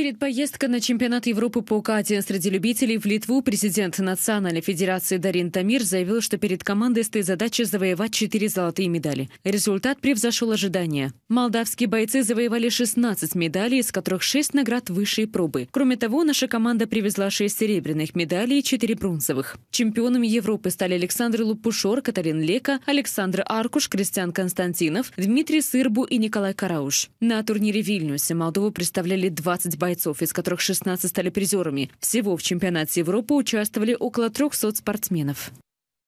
Перед поездкой на чемпионат Европы по кате среди любителей в Литву президент Национальной Федерации Дарин Тамир заявил, что перед командой стоит задача завоевать четыре золотые медали. Результат превзошел ожидания. Молдавские бойцы завоевали 16 медалей, из которых 6 наград высшей пробы. Кроме того, наша команда привезла 6 серебряных медалей и 4 бронзовых. Чемпионами Европы стали Александр Лупушор, Катарин Лека, Александр Аркуш, Кристиан Константинов, Дмитрий Сырбу и Николай Карауш. На турнире в Вильнюсе Молдову представляли 20 бойцов бойцов, из которых 16 стали призерами. Всего в чемпионате Европы участвовали около 300 спортсменов.